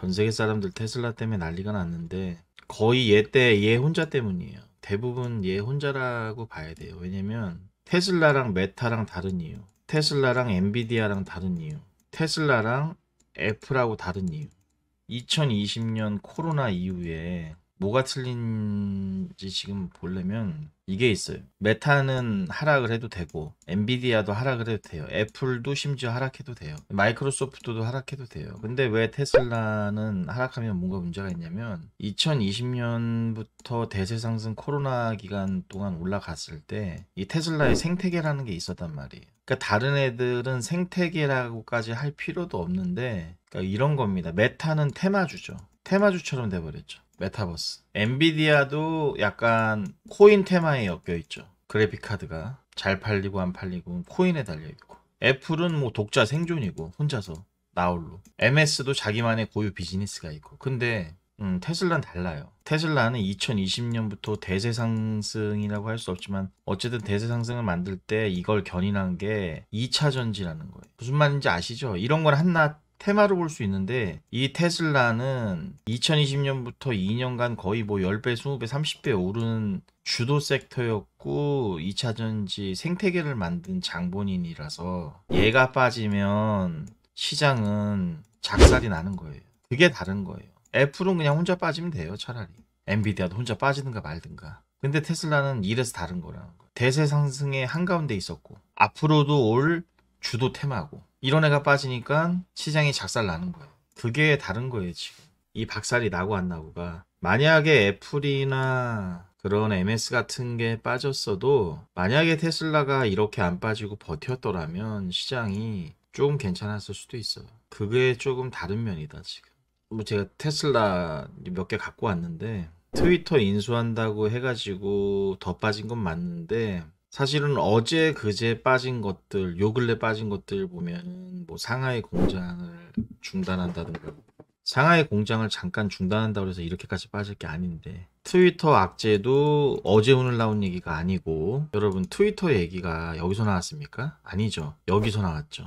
전 세계 사람들 테슬라 때문에 난리가 났는데 거의 얘 때 얘 혼자 때문이에요. 대부분 얘 혼자라고 봐야 돼요. 왜냐면 테슬라랑 메타랑 다른 이유, 테슬라랑 엔비디아랑 다른 이유, 테슬라랑 애플하고 다른 이유. 2020년 코로나 이후에 뭐가 틀린지 지금 보려면 이게 있어요. 메타는 하락을 해도 되고 엔비디아도 하락을 해도 돼요. 애플도 심지어 하락해도 돼요. 마이크로소프트도 하락해도 돼요. 근데 왜 테슬라는 하락하면 뭔가 문제가 있냐면 2020년부터 대세 상승 코로나 기간 동안 올라갔을 때 이 테슬라의 생태계라는 게 있었단 말이에요. 그러니까 다른 애들은 생태계라고까지 할 필요도 없는데 그러니까 이런 겁니다. 메타는 테마주죠. 테마주처럼 돼버렸죠. 메타버스. 엔비디아도 약간 코인 테마에 엮여 있죠. 그래픽 카드가 잘 팔리고 안 팔리고 코인에 달려 있고. 애플은 뭐 독자 생존이고 혼자서 나홀로. MS도 자기만의 고유 비즈니스가 있고. 근데 음, 테슬라는 달라요. 테슬라는 2020년부터 대세 상승이라고 할 수 없지만 어쨌든 대세 상승을 만들 때 이걸 견인한 게 2차 전지라는 거예요. 무슨 말인지 아시죠? 이런 건 한낱 테마로 볼 수 있는데 이 테슬라는 2020년부터 2년간 거의 뭐 10배, 20배, 30배 오른 주도 섹터였고 2차전지 생태계를 만든 장본인이라서 얘가 빠지면 시장은 작살이 나는 거예요. 그게 다른 거예요. 애플은 그냥 혼자 빠지면 돼요, 차라리. 엔비디아도 혼자 빠지든가 말든가. 근데 테슬라는 이래서 다른 거라는 거예요. 대세 상승의 한가운데 있었고 앞으로도 올 주도 테마고 이런 애가 빠지니까 시장이 작살 나는 거예요. 그게 다른 거예요, 지금. 이 박살이 나고 안 나고가. 만약에 애플이나 그런 MS 같은 게 빠졌어도 만약에 테슬라가 이렇게 안 빠지고 버텼더라면 시장이 조금 괜찮았을 수도 있어요. 그게 조금 다른 면이다, 지금. 뭐 제가 테슬라 몇 개 갖고 왔는데 트위터 인수한다고 해가지고 더 빠진 건 맞는데 사실은 어제 그제 빠진 것들, 요 근래 빠진 것들 보면 뭐 상하이 공장을 중단한다든가 상하이 공장을 잠깐 중단한다고 해서 이렇게까지 빠질 게 아닌데 트위터 악재도 어제 오늘 나온 얘기가 아니고 여러분 트위터 얘기가 여기서 나왔습니까? 아니죠. 여기서 나왔죠.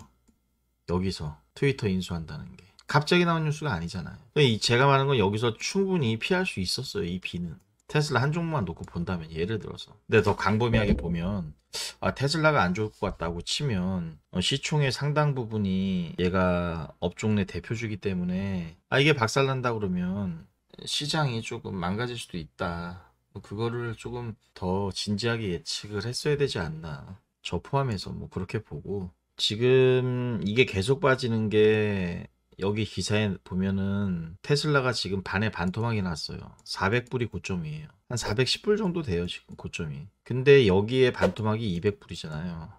여기서 트위터 인수한다는 게 갑자기 나온 뉴스가 아니잖아요. 제가 말하는 건 여기서 충분히 피할 수 있었어요. 이 비는. 테슬라 한 종만 목 놓고 본다면 예를 들어서 근데 더 광범위하게 보면 아 테슬라가 안 좋을 것 같다고 치면 어, 시총의 상당 부분이 얘가 업종 내 대표주기 때문에 아 이게 박살난다 그러면 시장이 조금 망가질 수도 있다 뭐 그거를 조금 더 진지하게 예측을 했어야 되지 않나 저 포함해서 뭐 그렇게 보고 지금 이게 계속 빠지는 게 여기 기사에 보면은 테슬라가 지금 반에 반토막이 났어요. 400불이 고점이에요. 한 410불 정도 돼요, 지금 고점이. 근데 여기에 반토막이 200불이잖아요.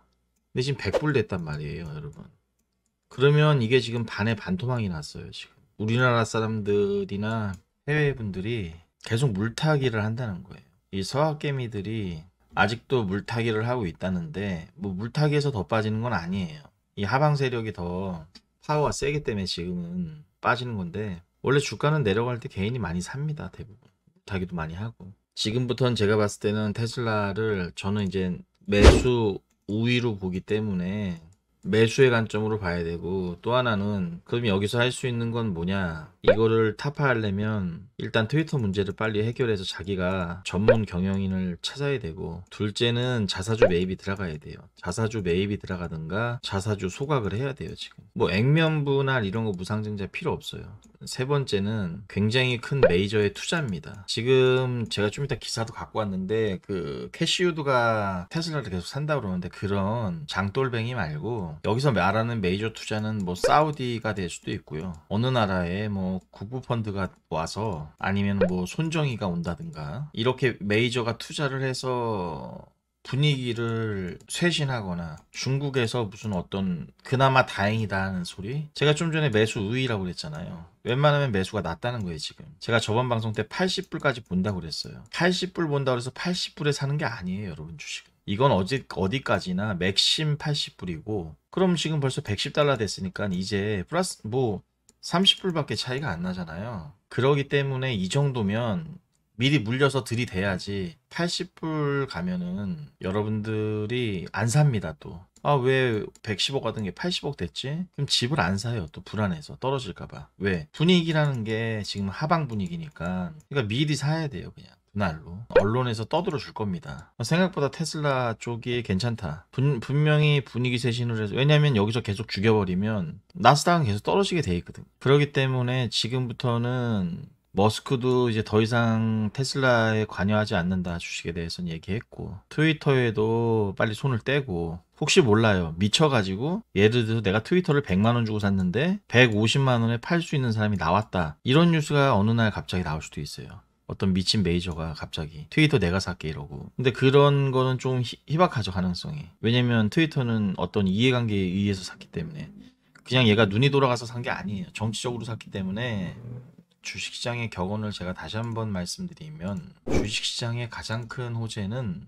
근데 지금 100불 됐단 말이에요, 여러분. 그러면 이게 지금 반에 반토막이 났어요, 지금. 우리나라 사람들이나 해외 분들이 계속 물타기를 한다는 거예요. 이 서학개미들이 아직도 물타기를 하고 있다는데 뭐 물타기에서 더 빠지는 건 아니에요. 이 하방 세력이 더 파워가 세기 때문에 지금은 빠지는 건데 원래 주가는 내려갈 때 개인이 많이 삽니다 대부분 자기도 많이 하고 지금부터는 제가 봤을 때는 테슬라를 저는 이제 매수 우위로 보기 때문에 매수의 관점으로 봐야 되고 또 하나는 그럼 여기서 할 수 있는 건 뭐냐 이거를 타파하려면 일단 트위터 문제를 빨리 해결해서 자기가 전문 경영인을 찾아야 되고 둘째는 자사주 매입이 들어가야 돼요 자사주 매입이 들어가든가 자사주 소각을 해야 돼요 지금 뭐 액면분할 이런 거 무상증자 필요 없어요 세 번째는 굉장히 큰 메이저의 투자입니다 지금 제가 좀 이따 기사도 갖고 왔는데 그 캐시우드가 테슬라를 계속 산다 그러는데 그런 장돌뱅이 말고 여기서 말하는 메이저 투자는 뭐 사우디가 될 수도 있고요. 어느 나라에 뭐 국부 펀드가 와서 아니면 뭐 손정이가 온다든가 이렇게 메이저가 투자를 해서 분위기를 쇄신하거나 중국에서 무슨 어떤 그나마 다행이다 하는 소리? 제가 좀 전에 매수 우위라고 그랬잖아요. 웬만하면 매수가 낮다는 거예요, 지금. 제가 저번 방송 때 80불까지 본다고 그랬어요. 80불 본다고 해서 80불에 사는 게 아니에요, 여러분 주식은. 이건 어디, 어디까지나 맥심 80불이고 그럼 지금 벌써 110달러 됐으니까 이제 플러스 뭐 30불밖에 차이가 안 나잖아요. 그러기 때문에 이 정도면 미리 물려서 들이대야지 80불 가면은 여러분들이 안 삽니다 또. 아 왜 110억 가던게 80억 됐지? 그럼 집을 안 사요 또 불안해서 떨어질까봐. 왜? 분위기라는 게 지금 하방 분위기니까 그러니까 미리 사야 돼요 그냥. 그날로 언론에서 떠들어 줄 겁니다. 생각보다 테슬라 쪽이 괜찮다. 분, 분명히 분위기 쇄신을 해서 왜냐면 여기서 계속 죽여버리면 나스닥은 계속 떨어지게 돼 있거든. 그러기 때문에 지금부터는 머스크도 이제 더 이상 테슬라에 관여하지 않는다 주식에 대해서는 얘기했고 트위터에도 빨리 손을 떼고 혹시 몰라요 미쳐가지고 예를 들어서 내가 트위터를 100만원 주고 샀는데 150만원에 팔 수 있는 사람이 나왔다 이런 뉴스가 어느 날 갑자기 나올 수도 있어요 어떤 미친 메이저가 갑자기 트위터 내가 살게 이러고 근데 그런 거는 좀 희박하죠 가능성이 왜냐면 트위터는 어떤 이해관계에 의해서 샀기 때문에 그냥 얘가 눈이 돌아가서 산 게 아니에요 정치적으로 샀기 때문에 주식시장의 격언을 제가 다시 한번 말씀드리면 주식시장의 가장 큰 호재는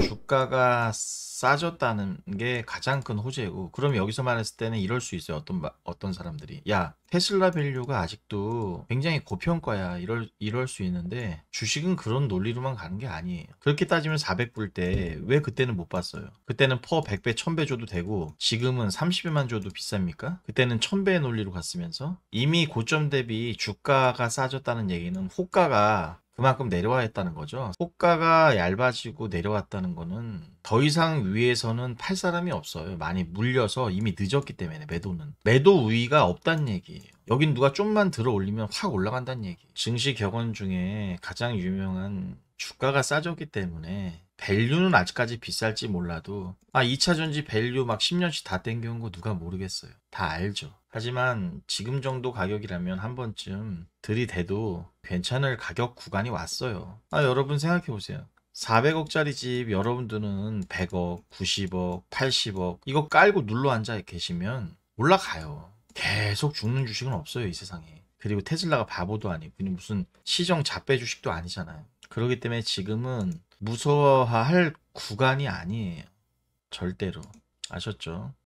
주가가 싸졌다는 게 가장 큰 호재고 그럼 여기서 말했을 때는 이럴 수 있어요 어떤 어떤 사람들이 야 테슬라 밸류가 아직도 굉장히 고평가야 이럴 이럴 수 있는데 주식은 그런 논리로만 가는 게 아니에요 그렇게 따지면 400불 때 왜 그때는 못 봤어요 그때는 퍼 100배 1000배 줘도 되고 지금은 30배만 줘도 비쌉니까 그때는 1000배의 논리로 갔으면서 이미 고점 대비 주가가 싸졌다는 얘기는 호가가 그만큼 내려와야 했다는 거죠. 호가가 얇아지고 내려왔다는 거는 더 이상 위에서는 팔 사람이 없어요. 많이 물려서 이미 늦었기 때문에 매도는. 매도 우위가 없다는 얘기예요. 여긴 누가 좀만 들어 올리면 확 올라간다는 얘기. 증시 격언 중에 가장 유명한 주가가 싸졌기 때문에 밸류는 아직까지 비쌀지 몰라도 아 2차전지 밸류 막 10년씩 다 땡겨온 거 누가 모르겠어요. 다 알죠. 하지만 지금 정도 가격이라면 한 번쯤 들이대도 괜찮을 가격 구간이 왔어요. 아, 여러분 생각해보세요. 400억짜리 집 여러분들은 100억, 90억, 80억 이거 깔고 눌러 앉아 계시면 올라가요. 계속 죽는 주식은 없어요, 이 세상에. 그리고 테슬라가 바보도 아니고 무슨 시정 잡배 주식도 아니잖아요. 그렇기 때문에 지금은 무서워할 구간이 아니에요. 절대로. 아셨죠?